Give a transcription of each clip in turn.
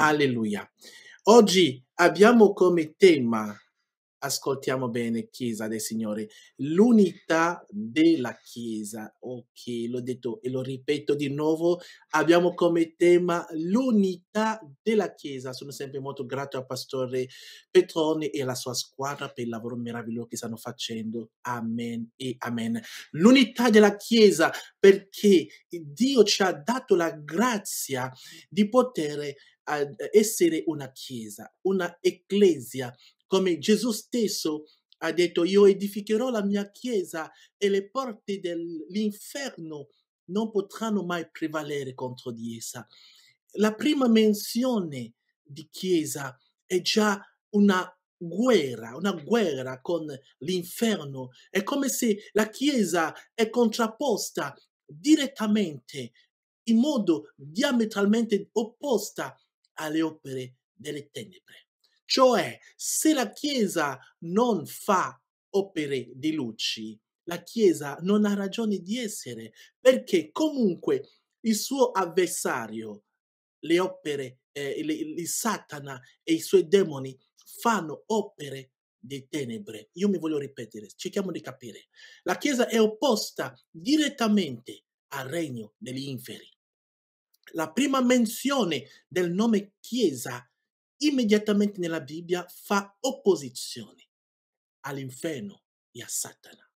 Alleluia. Oggi abbiamo come tema, ascoltiamo bene, Chiesa del Signore, l'unità della Chiesa. Ok, l'ho detto e lo ripeto di nuovo, abbiamo come tema l'unità della Chiesa. Sono sempre molto grato al pastore Petrone e alla sua squadra per il lavoro meraviglioso che stanno facendo. Amen e amen. L'unità della Chiesa perché Dio ci ha dato la grazia di poter ad essere una chiesa, una ecclesia, come Gesù stesso ha detto, io edificherò la mia chiesa e le porte dell'inferno non potranno mai prevalere contro di essa. La prima menzione di chiesa è già una guerra, una guerra con l'inferno. È come se la Chiesa è contrapposta direttamente, in modo diametralmente opposta alle opere delle tenebre. Cioè, se la Chiesa non fa opere di luci, la Chiesa non ha ragione di essere, perché comunque il suo avversario, le opere, eh, il Satana e i suoi demoni fanno opere di tenebre. Io mi voglio ripetere, cerchiamo di capire. La Chiesa è opposta direttamente al regno degli inferi. La prima menzione del nome Chiesa immediatamente nella Bibbia fa opposizione all'inferno e a Satana.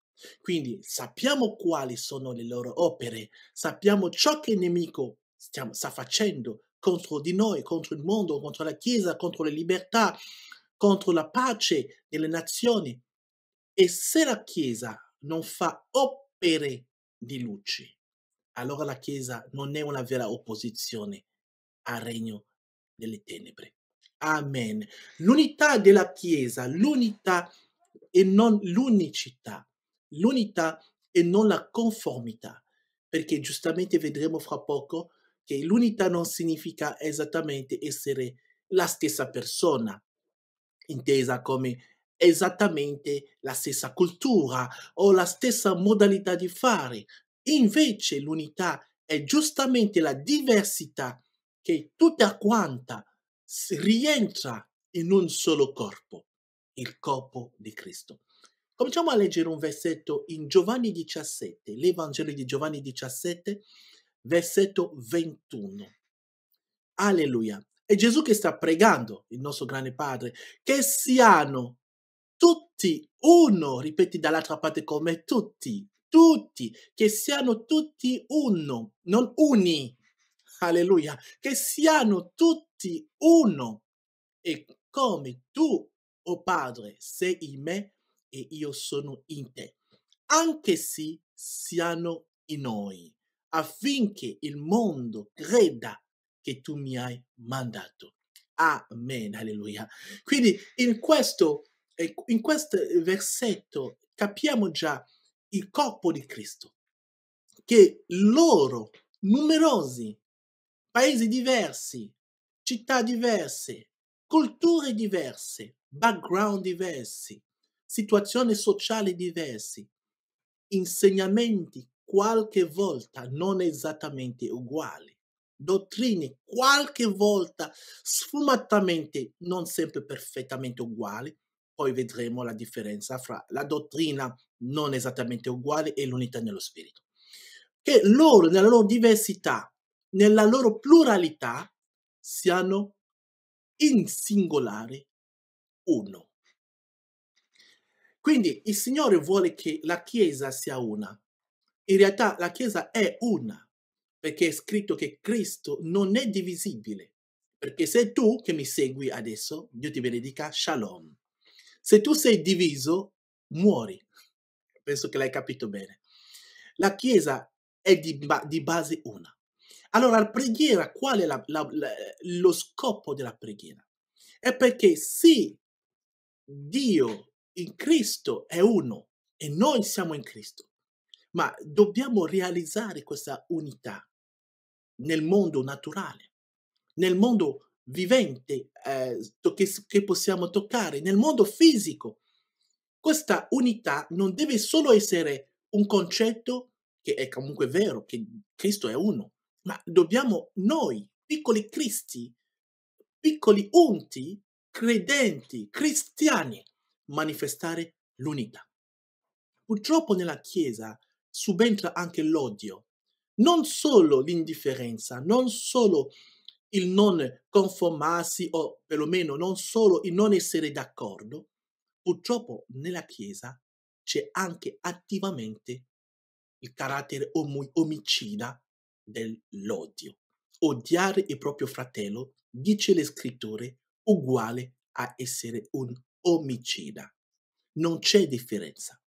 Quindi sappiamo quali sono le loro opere, sappiamo ciò che il nemico stiamo, sta facendo contro di noi, contro il mondo, contro la Chiesa, contro le libertà, contro la pace delle nazioni. E se la Chiesa non fa opere di luce, allora la Chiesa non è una vera opposizione al regno delle tenebre. Amen. L'unità della Chiesa, l'unità e non l'unicità, l'unità e non la conformità, perché giustamente vedremo fra poco che l'unità non significa esattamente essere la stessa persona, intesa come esattamente la stessa cultura o la stessa modalità di fare, Invece l'unità è giustamente la diversità che tutta quanta rientra in un solo corpo, il corpo di Cristo. Cominciamo a leggere un versetto in Giovanni 17, l'Evangelo di Giovanni 17, versetto 21. Alleluia. È Gesù che sta pregando, il nostro grande Padre, che siano tutti uno, ripeti dall'altra parte come tutti tutti, che siano tutti uno, non uni. Alleluia, che siano tutti uno. E come tu, o oh Padre, sei in me e io sono in te, anche se siano in noi, affinché il mondo creda che tu mi hai mandato. Amen, alleluia. Quindi in questo, in questo versetto capiamo già il corpo di Cristo, che loro, numerosi, paesi diversi, città diverse, culture diverse, background diversi, situazioni sociali diverse, insegnamenti qualche volta non esattamente uguali, dottrine qualche volta sfumatamente non sempre perfettamente uguali, poi vedremo la differenza fra la dottrina non esattamente uguale e l'unità nello spirito. Che loro, nella loro diversità, nella loro pluralità, siano in singolare uno. Quindi il Signore vuole che la Chiesa sia una. In realtà la Chiesa è una, perché è scritto che Cristo non è divisibile. Perché sei tu che mi segui adesso, Dio ti benedica, shalom. Se tu sei diviso, muori. Penso che l'hai capito bene. La Chiesa è di, ba di base una. Allora, la preghiera, qual è la, la, la, lo scopo della preghiera? È perché sì, Dio in Cristo è uno e noi siamo in Cristo, ma dobbiamo realizzare questa unità nel mondo naturale, nel mondo vivente eh, che, che possiamo toccare nel mondo fisico. Questa unità non deve solo essere un concetto che è comunque vero, che Cristo è uno, ma dobbiamo noi, piccoli cristi, piccoli unti, credenti, cristiani, manifestare l'unità. Purtroppo nella Chiesa subentra anche l'odio, non solo l'indifferenza, non solo il non conformarsi o perlomeno non solo il non essere d'accordo, purtroppo nella Chiesa c'è anche attivamente il carattere om- omicida dell'odio. Odiare il proprio fratello, dice le scritture, uguale a essere un omicida. Non c'è differenza.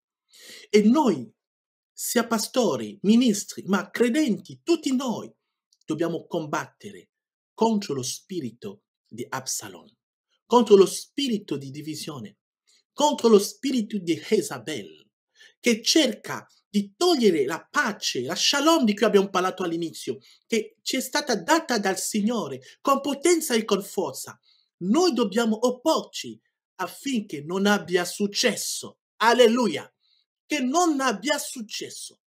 E noi, sia pastori, ministri, ma credenti, tutti noi, dobbiamo combattere contro lo spirito di Absalom, contro lo spirito di divisione, contro lo spirito di Jezabel, che cerca di togliere la pace, la shalom di cui abbiamo parlato all'inizio, che ci è stata data dal Signore con potenza e con forza. Noi dobbiamo opporci affinché non abbia successo. Alleluia! Che non abbia successo.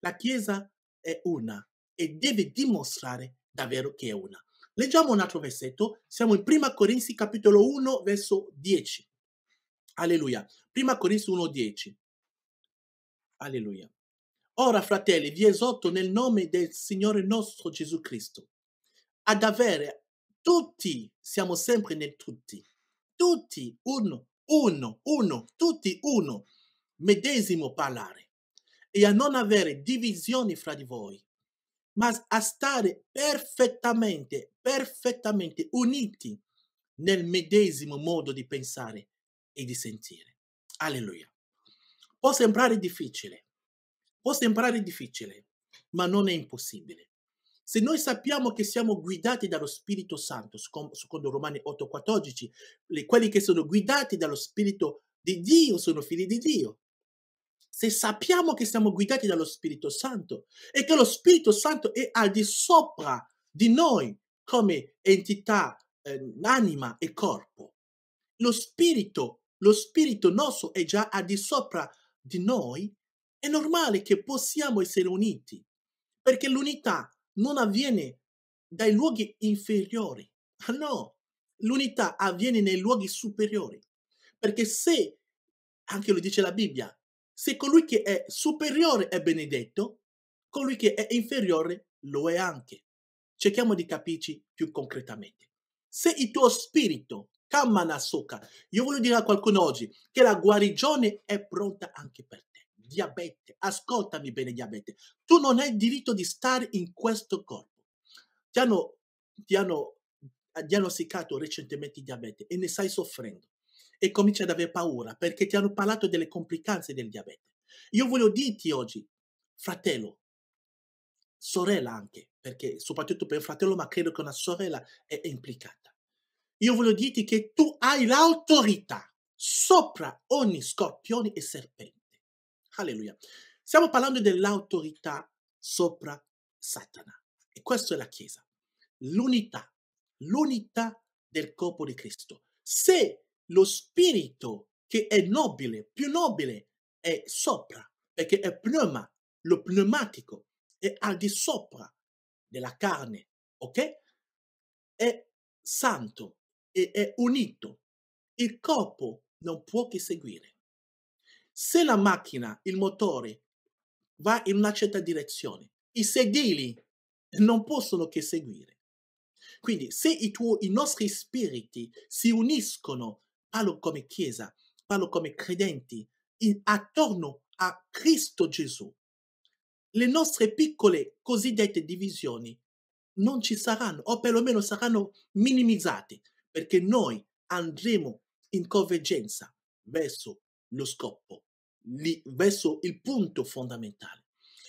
La Chiesa è una e deve dimostrare davvero che è una. Leggiamo un altro versetto, siamo in 1 Corinzi capitolo 1 verso 10. Alleluia. 1 Corinzi 1 10. Alleluia. Ora, fratelli, vi esorto nel nome del Signore nostro Gesù Cristo ad avere tutti, siamo sempre nel tutti, tutti uno, uno, uno, tutti uno, medesimo parlare e a non avere divisioni fra di voi, ma a stare perfettamente, perfettamente uniti nel medesimo modo di pensare e di sentire. Alleluia. Può sembrare difficile, può sembrare difficile, ma non è impossibile. Se noi sappiamo che siamo guidati dallo Spirito Santo, secondo Romani 8:14, quelli che sono guidati dallo Spirito di Dio sono figli di Dio se sappiamo che siamo guidati dallo Spirito Santo e che lo Spirito Santo è al di sopra di noi come entità, eh, anima e corpo, lo Spirito, lo Spirito nostro è già al di sopra di noi, è normale che possiamo essere uniti, perché l'unità non avviene dai luoghi inferiori, ah, no, l'unità avviene nei luoghi superiori, perché se, anche lo dice la Bibbia, se colui che è superiore è benedetto, colui che è inferiore lo è anche. Cerchiamo di capirci più concretamente. Se il tuo spirito cammina sopra, io voglio dire a qualcuno oggi che la guarigione è pronta anche per te. Diabete, ascoltami bene diabete, tu non hai diritto di stare in questo corpo. Ti hanno, ti hanno diagnosticato recentemente il diabete e ne stai soffrendo e cominci ad avere paura perché ti hanno parlato delle complicanze del diabete. Io voglio dirti oggi, fratello, sorella anche, perché soprattutto per il fratello, ma credo che una sorella è implicata. Io voglio dirti che tu hai l'autorità sopra ogni scorpione e serpente. Alleluia. Stiamo parlando dell'autorità sopra Satana. E questa è la Chiesa. L'unità, l'unità del corpo di Cristo. Se lo spirito che è nobile, più nobile, è sopra, perché è pneuma, lo pneumatico, è al di sopra della carne, ok? È santo e è unito. Il corpo non può che seguire. Se la macchina, il motore, va in una certa direzione, i sedili non possono che seguire. Quindi se i, tuoi, i nostri spiriti si uniscono parlo come Chiesa, parlo come credenti, in, attorno a Cristo Gesù. Le nostre piccole cosiddette divisioni non ci saranno, o perlomeno saranno minimizzate, perché noi andremo in convergenza verso lo scopo, lì, verso il punto fondamentale.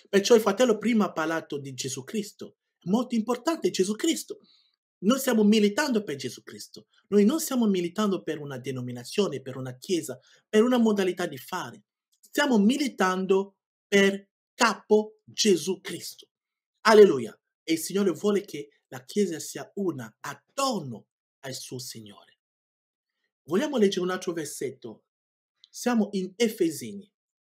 Perciò il fratello prima ha parlato di Gesù Cristo, molto importante Gesù Cristo. Noi stiamo militando per Gesù Cristo, noi non stiamo militando per una denominazione, per una chiesa, per una modalità di fare. Stiamo militando per capo Gesù Cristo. Alleluia. E il Signore vuole che la Chiesa sia una attorno al suo Signore. Vogliamo leggere un altro versetto. Siamo in Efesini,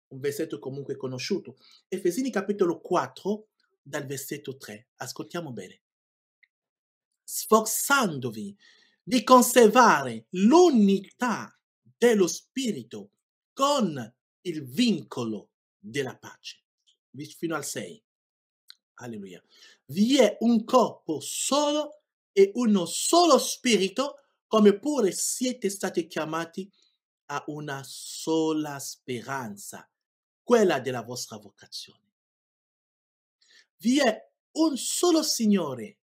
un versetto comunque conosciuto. Efesini capitolo 4 dal versetto 3. Ascoltiamo bene sforzandovi di conservare l'unità dello spirito con il vincolo della pace. Fino al 6. Alleluia. Vi è un corpo solo e uno solo spirito, come pure siete stati chiamati a una sola speranza, quella della vostra vocazione. Vi è un solo Signore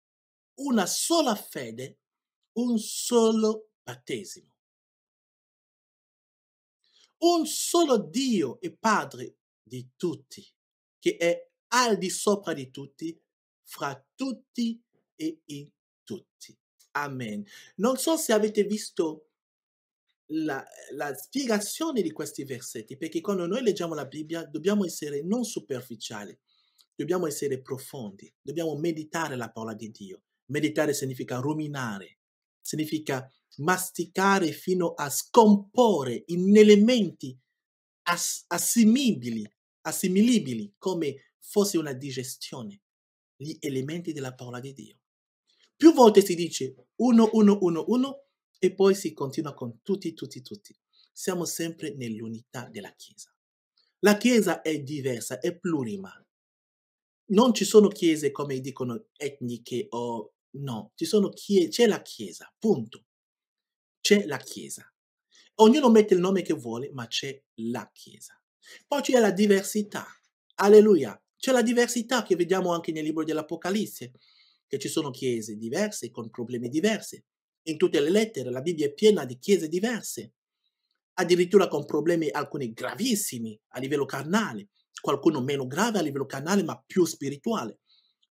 una sola fede, un solo battesimo. Un solo Dio e Padre di tutti, che è al di sopra di tutti, fra tutti e in tutti. Amen. Non so se avete visto la, la, spiegazione di questi versetti, perché quando noi leggiamo la Bibbia dobbiamo essere non superficiali, dobbiamo essere profondi, dobbiamo meditare la parola di Dio. Meditare significa ruminare, significa masticare fino a scomporre in elementi ass- assimibili, assimilibili come fosse una digestione, gli elementi della parola di Dio. Più volte si dice uno, uno, uno, uno, e poi si continua con tutti, tutti, tutti. Siamo sempre nell'unità della Chiesa. La Chiesa è diversa, è plurima. Non ci sono chiese come dicono etniche o No, chie- c'è la Chiesa, punto. C'è la Chiesa. Ognuno mette il nome che vuole, ma c'è la Chiesa. Poi c'è la diversità. Alleluia. C'è la diversità che vediamo anche nel libro dell'Apocalisse, che ci sono chiese diverse, con problemi diversi. In tutte le lettere la Bibbia è piena di chiese diverse, addirittura con problemi alcuni gravissimi a livello carnale, qualcuno meno grave a livello carnale ma più spirituale.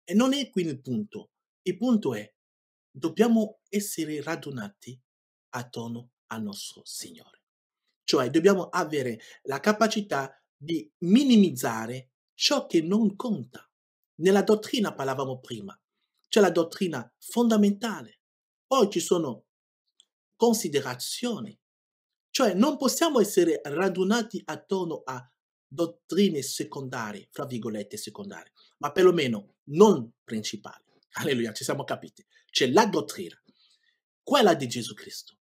E non è qui il punto. Il punto è, dobbiamo essere radunati attorno al nostro Signore. Cioè dobbiamo avere la capacità di minimizzare ciò che non conta. Nella dottrina parlavamo prima, c'è la dottrina fondamentale, poi ci sono considerazioni, cioè non possiamo essere radunati attorno a dottrine secondarie, fra virgolette secondarie, ma perlomeno non principali. Alleluia, ci siamo capiti. C'è la dottrina, quella di Gesù Cristo,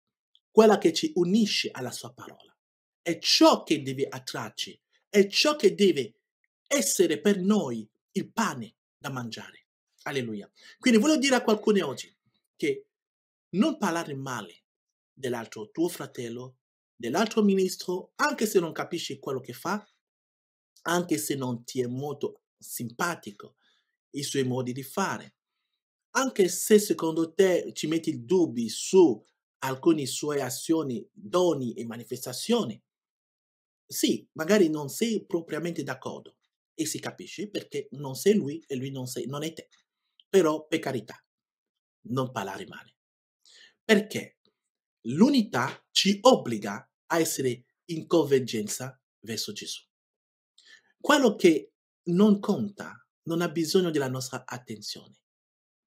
quella che ci unisce alla sua parola. È ciò che deve attrarci, è ciò che deve essere per noi il pane da mangiare. Alleluia. Quindi voglio dire a qualcuno oggi che non parlare male dell'altro tuo fratello, dell'altro ministro, anche se non capisci quello che fa, anche se non ti è molto simpatico i suoi modi di fare, anche se secondo te ci metti dubbi su alcune sue azioni, doni e manifestazioni, sì, magari non sei propriamente d'accordo e si capisce perché non sei lui e lui non, sei, non è te. Però, per carità, non parlare male. Perché l'unità ci obbliga a essere in convergenza verso Gesù. Quello che non conta non ha bisogno della nostra attenzione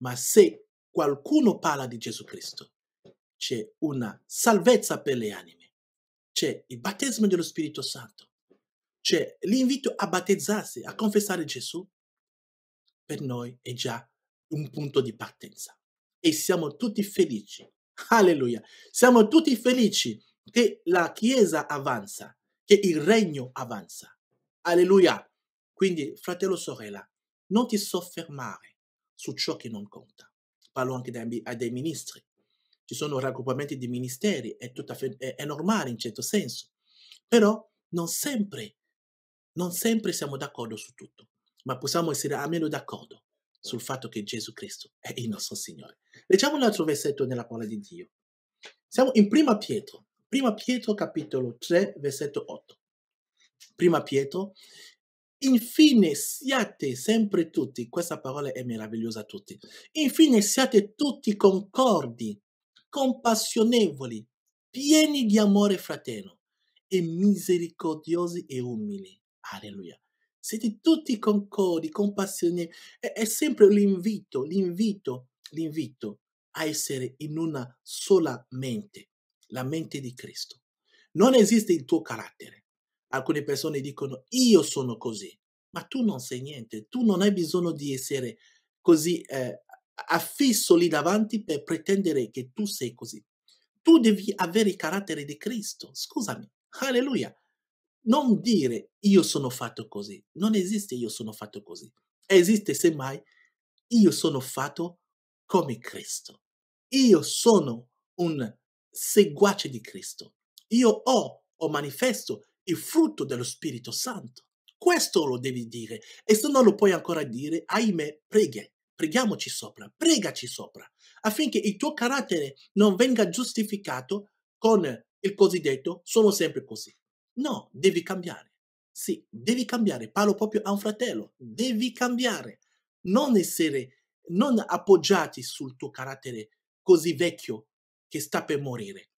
ma se qualcuno parla di Gesù Cristo, c'è una salvezza per le anime, c'è il battesimo dello Spirito Santo, c'è l'invito a battezzarsi, a confessare Gesù, per noi è già un punto di partenza. E siamo tutti felici. Alleluia. Siamo tutti felici che la Chiesa avanza, che il regno avanza. Alleluia. Quindi, fratello, sorella, non ti soffermare su ciò che non conta. Parlo anche dei, dei ministri. Ci sono raggruppamenti di ministeri, è, fe- è, è normale in certo senso, però non sempre, non sempre siamo d'accordo su tutto, ma possiamo essere almeno d'accordo sul certo. fatto che Gesù Cristo è il nostro Signore. Leggiamo un altro versetto nella parola di Dio. Siamo in Prima Pietro, Prima Pietro capitolo 3, versetto 8. Prima Pietro Infine siate sempre tutti, questa parola è meravigliosa a tutti, infine siate tutti concordi, compassionevoli, pieni di amore fraterno e misericordiosi e umili. Alleluia. Siete tutti concordi, compassionevoli. È, è sempre l'invito, l'invito, l'invito a essere in una sola mente, la mente di Cristo. Non esiste il tuo carattere alcune persone dicono io sono così, ma tu non sei niente, tu non hai bisogno di essere così eh, affisso lì davanti per pretendere che tu sei così. Tu devi avere il carattere di Cristo, scusami, alleluia. Non dire io sono fatto così, non esiste io sono fatto così, esiste semmai io sono fatto come Cristo, io sono un seguace di Cristo, io ho ho manifesto il frutto dello Spirito Santo. Questo lo devi dire e se non lo puoi ancora dire, ahimè, preghi, preghiamoci sopra, pregaci sopra, affinché il tuo carattere non venga giustificato con il cosiddetto sono sempre così. No, devi cambiare. Sì, devi cambiare. Parlo proprio a un fratello. Devi cambiare. Non essere, non appoggiati sul tuo carattere così vecchio che sta per morire.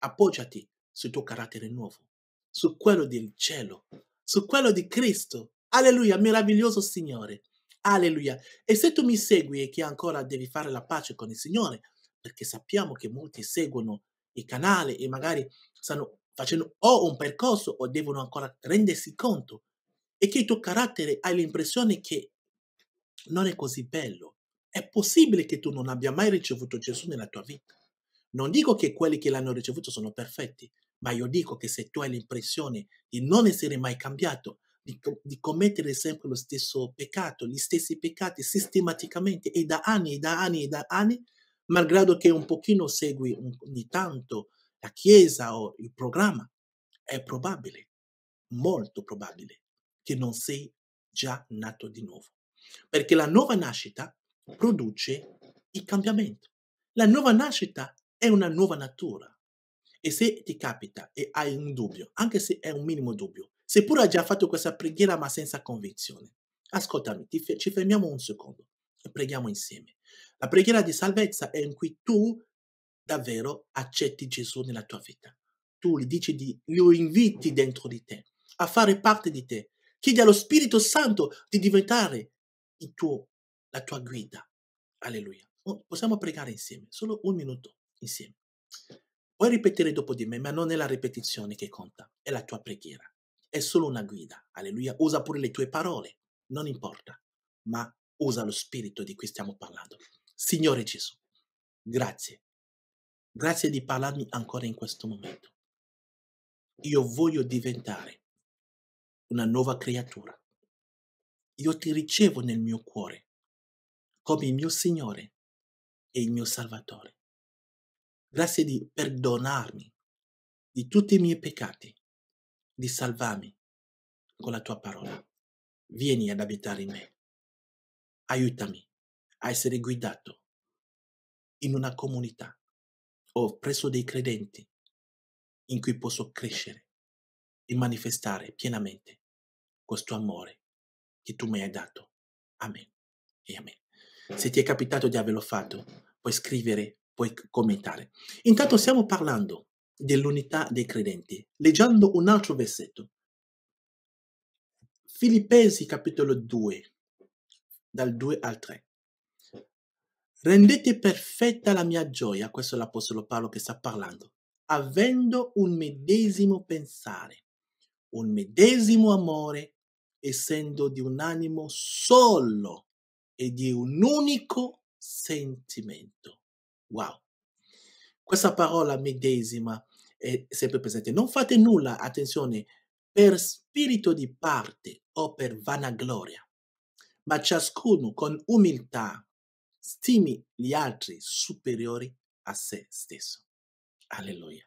Appoggiati sul tuo carattere nuovo su quello del cielo, su quello di Cristo. Alleluia, meraviglioso Signore. Alleluia. E se tu mi segui e che ancora devi fare la pace con il Signore, perché sappiamo che molti seguono il canale e magari stanno facendo o un percorso o devono ancora rendersi conto e che il tuo carattere hai l'impressione che non è così bello. È possibile che tu non abbia mai ricevuto Gesù nella tua vita. Non dico che quelli che l'hanno ricevuto sono perfetti, ma io dico che se tu hai l'impressione di non essere mai cambiato, di, di, commettere sempre lo stesso peccato, gli stessi peccati sistematicamente e da anni e da anni e da anni, malgrado che un pochino segui ogni tanto la Chiesa o il programma, è probabile, molto probabile, che non sei già nato di nuovo. Perché la nuova nascita produce il cambiamento. La nuova nascita è una nuova natura. E se ti capita e hai un dubbio, anche se è un minimo dubbio, seppur hai già fatto questa preghiera ma senza convinzione, ascoltami, fe- ci fermiamo un secondo e preghiamo insieme. La preghiera di salvezza è in cui tu davvero accetti Gesù nella tua vita. Tu gli dici di, lo inviti dentro di te, a fare parte di te. Chiedi allo Spirito Santo di diventare tuo, la tua guida. Alleluia. Oh, possiamo pregare insieme, solo un minuto insieme. Puoi ripetere dopo di me, ma non è la ripetizione che conta, è la tua preghiera. È solo una guida. Alleluia. Usa pure le tue parole, non importa, ma usa lo spirito di cui stiamo parlando. Signore Gesù, grazie. Grazie di parlarmi ancora in questo momento. Io voglio diventare una nuova creatura. Io ti ricevo nel mio cuore come il mio Signore e il mio Salvatore. Grazie di perdonarmi di tutti i miei peccati, di salvarmi con la tua parola. Vieni ad abitare in me. Aiutami a essere guidato in una comunità o presso dei credenti in cui posso crescere e manifestare pienamente questo amore che tu mi hai dato. Amen e amen. Se ti è capitato di averlo fatto, puoi scrivere puoi commentare. Intanto stiamo parlando dell'unità dei credenti, leggendo un altro versetto. Filippesi capitolo 2, dal 2 al 3. Rendete perfetta la mia gioia, questo è l'Apostolo Paolo che sta parlando, avendo un medesimo pensare, un medesimo amore, essendo di un animo solo e di un unico sentimento. Wow. Questa parola medesima è sempre presente. Non fate nulla, attenzione, per spirito di parte o per vanagloria, ma ciascuno con umiltà stimi gli altri superiori a se stesso. Alleluia.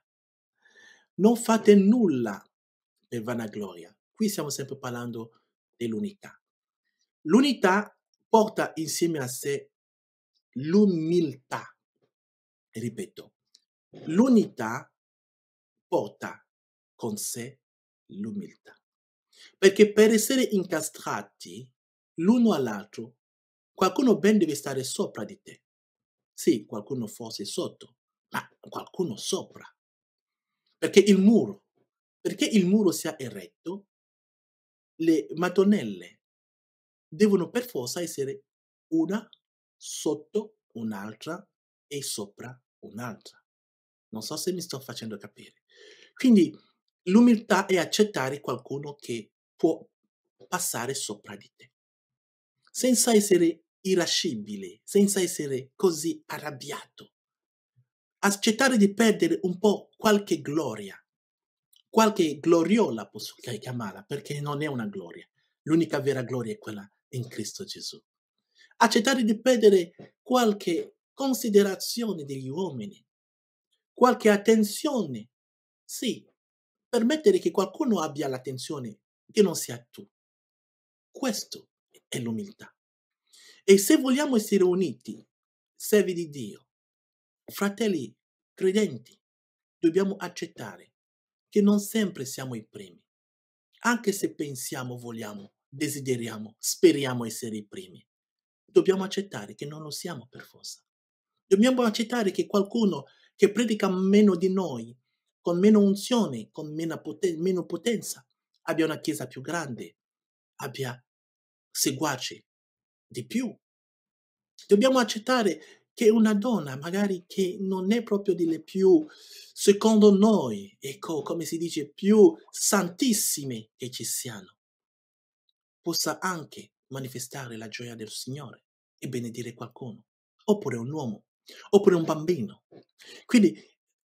Non fate nulla per vanagloria. Qui stiamo sempre parlando dell'unità. L'unità porta insieme a sé l'umiltà ripeto, l'unità porta con sé l'umiltà. Perché per essere incastrati l'uno all'altro, qualcuno ben deve stare sopra di te. Sì, qualcuno forse sotto, ma qualcuno sopra. Perché il muro, perché il muro sia eretto, le matonelle devono per forza essere una sotto un'altra e sopra un'altra. Non so se mi sto facendo capire. Quindi l'umiltà è accettare qualcuno che può passare sopra di te, senza essere irascibile, senza essere così arrabbiato. Accettare di perdere un po' qualche gloria, qualche gloriola posso eh, chiamarla, perché non è una gloria. L'unica vera gloria è quella in Cristo Gesù. Accettare di perdere qualche considerazione degli uomini, qualche attenzione. Sì, permettere che qualcuno abbia l'attenzione che non sia tu. Questo è l'umiltà. E se vogliamo essere uniti, servi di Dio, fratelli credenti, dobbiamo accettare che non sempre siamo i primi, anche se pensiamo, vogliamo, desideriamo, speriamo essere i primi. Dobbiamo accettare che non lo siamo per forza. Dobbiamo accettare che qualcuno che predica meno di noi, con meno unzione, con meno, poten- meno potenza, abbia una chiesa più grande, abbia seguaci di più. Dobbiamo accettare che una donna, magari che non è proprio delle più, secondo noi, ecco come si dice, più santissime che ci siano, possa anche manifestare la gioia del Signore e benedire qualcuno, oppure un uomo oppure un bambino. Quindi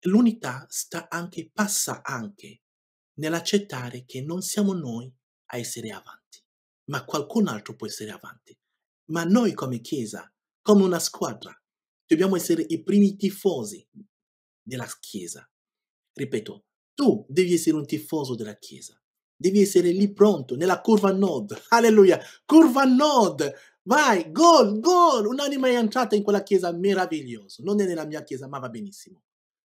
l'unità sta anche, passa anche nell'accettare che non siamo noi a essere avanti, ma qualcun altro può essere avanti. Ma noi come Chiesa, come una squadra, dobbiamo essere i primi tifosi della Chiesa. Ripeto, tu devi essere un tifoso della Chiesa. Devi essere lì pronto, nella curva nord. Alleluia! Curva nord! vai, gol, gol, un'anima è entrata in quella chiesa meravigliosa, non è nella mia chiesa, ma va benissimo.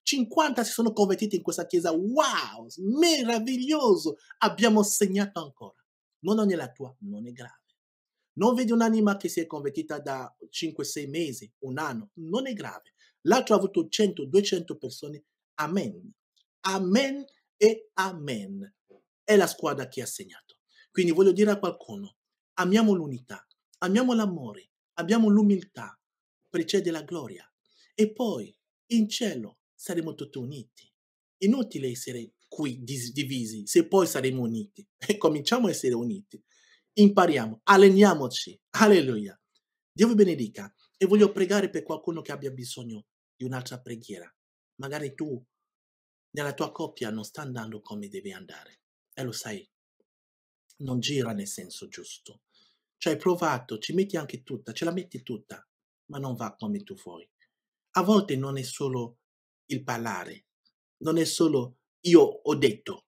50 si sono convertiti in questa chiesa, wow, meraviglioso, abbiamo segnato ancora. Non è nella tua, non è grave. Non vedi un'anima che si è convertita da 5-6 mesi, un anno, non è grave. L'altro ha avuto 100-200 persone, amen. Amen e amen. È la squadra che ha segnato. Quindi voglio dire a qualcuno, amiamo l'unità, Amiamo l'amore, abbiamo l'umiltà, precede la gloria. E poi, in cielo, saremo tutti uniti. Inutile essere qui divisi se poi saremo uniti. E cominciamo a essere uniti. Impariamo, alleniamoci. Alleluia. Dio vi benedica e voglio pregare per qualcuno che abbia bisogno di un'altra preghiera. Magari tu nella tua coppia non sta andando come deve andare e lo sai, non gira nel senso giusto. Ci cioè, hai provato, ci metti anche tutta, ce la metti tutta, ma non va come tu vuoi. A volte non è solo il parlare, non è solo io ho detto,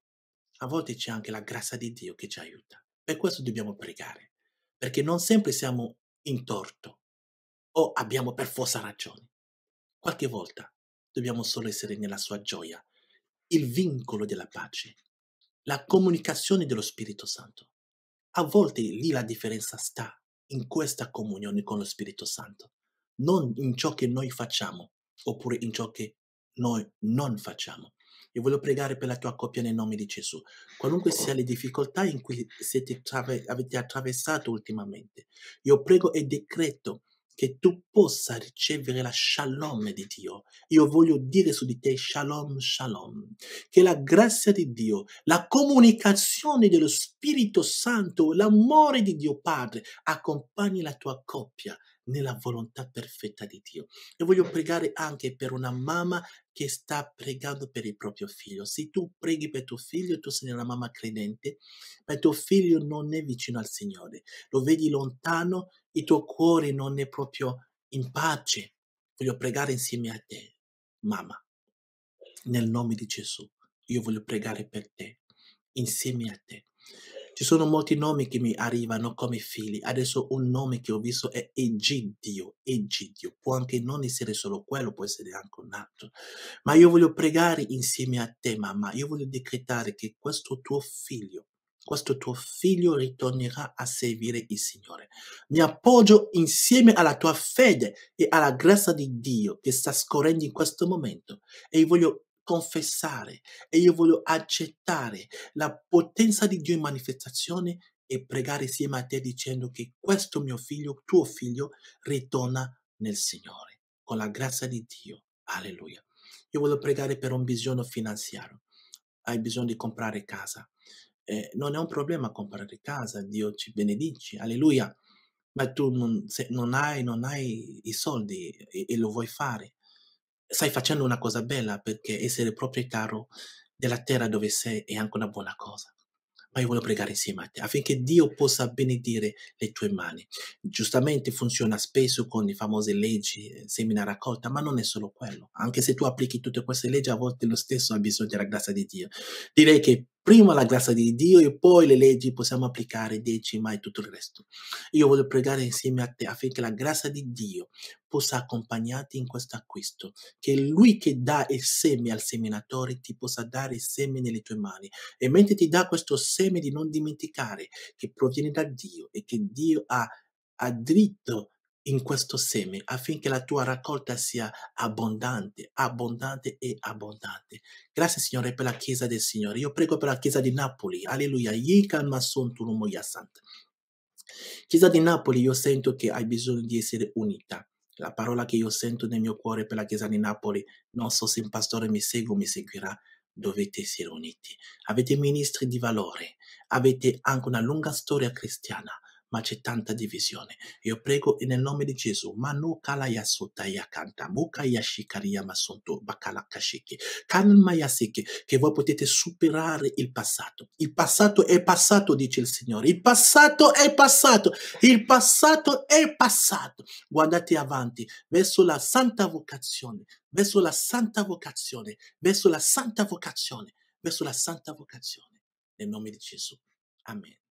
a volte c'è anche la grazia di Dio che ci aiuta. Per questo dobbiamo pregare, perché non sempre siamo in torto o abbiamo per forza ragione. Qualche volta dobbiamo solo essere nella sua gioia, il vincolo della pace, la comunicazione dello Spirito Santo. A volte lì la differenza sta in questa comunione con lo Spirito Santo, non in ciò che noi facciamo oppure in ciò che noi non facciamo. Io voglio pregare per la tua coppia nel nome di Gesù. Qualunque sia le difficoltà in cui siete, avete attraversato ultimamente, io prego e decreto che tu possa ricevere la shalom di Dio. Io voglio dire su di te shalom, shalom, che la grazia di Dio, la comunicazione dello Spirito Santo, l'amore di Dio Padre accompagni la tua coppia nella volontà perfetta di Dio. E voglio pregare anche per una mamma che sta pregando per il proprio figlio. Se tu preghi per tuo figlio, tu sei una mamma credente, ma tuo figlio non è vicino al Signore, lo vedi lontano, il tuo cuore non è proprio in pace. Voglio pregare insieme a te, mamma, nel nome di Gesù. Io voglio pregare per te, insieme a te. Ci sono molti nomi che mi arrivano come figli. Adesso un nome che ho visto è Egidio. Egidio può anche non essere solo quello, può essere anche un altro. Ma io voglio pregare insieme a te, mamma. Io voglio decretare che questo tuo figlio questo tuo figlio ritornerà a servire il Signore. Mi appoggio insieme alla tua fede e alla grazia di Dio che sta scorrendo in questo momento e io voglio confessare e io voglio accettare la potenza di Dio in manifestazione e pregare insieme a te dicendo che questo mio figlio, tuo figlio, ritorna nel Signore, con la grazia di Dio. Alleluia. Io voglio pregare per un bisogno finanziario. Hai bisogno di comprare casa. Eh, non è un problema comprare casa, Dio ci benedice, alleluia. Ma tu non, se non, hai, non hai i soldi e, e lo vuoi fare, stai facendo una cosa bella perché essere proprietario della terra dove sei è anche una buona cosa. Ma io voglio pregare insieme a te affinché Dio possa benedire le tue mani. Giustamente funziona spesso con le famose leggi, eh, semina raccolta, ma non è solo quello. Anche se tu applichi tutte queste leggi, a volte lo stesso ha bisogno della grazia di Dio. Direi che prima la grazia di Dio e poi le leggi possiamo applicare, decima e tutto il resto. Io voglio pregare insieme a te affinché la grazia di Dio possa accompagnarti in questo acquisto, che Lui che dà il seme al seminatore ti possa dare il seme nelle tue mani e mentre ti dà questo seme di non dimenticare che proviene da Dio e che Dio ha, dritto in questo seme affinché la tua raccolta sia abbondante, abbondante e abbondante. Grazie Signore per la Chiesa del Signore. Io prego per la Chiesa di Napoli. Alleluia. Chiesa di Napoli, io sento che hai bisogno di essere unita. La parola che io sento nel mio cuore per la Chiesa di Napoli, non so se un pastore mi segue o mi seguirà, dovete essere uniti. Avete ministri di valore, avete anche una lunga storia cristiana, ma c'è tanta divisione. Io prego nel nome di Gesù, Manu Kalayasutta Yakanta, Muka Yashikaria Masunto, Bakalakashiki, Kalma Yasiki, che voi potete superare il passato. Il passato è passato, dice il Signore. Il passato è passato. Il passato è passato. Guardate avanti, verso la santa vocazione, verso la santa vocazione, verso la santa vocazione, verso la santa vocazione. Nel nome di Gesù. Amen.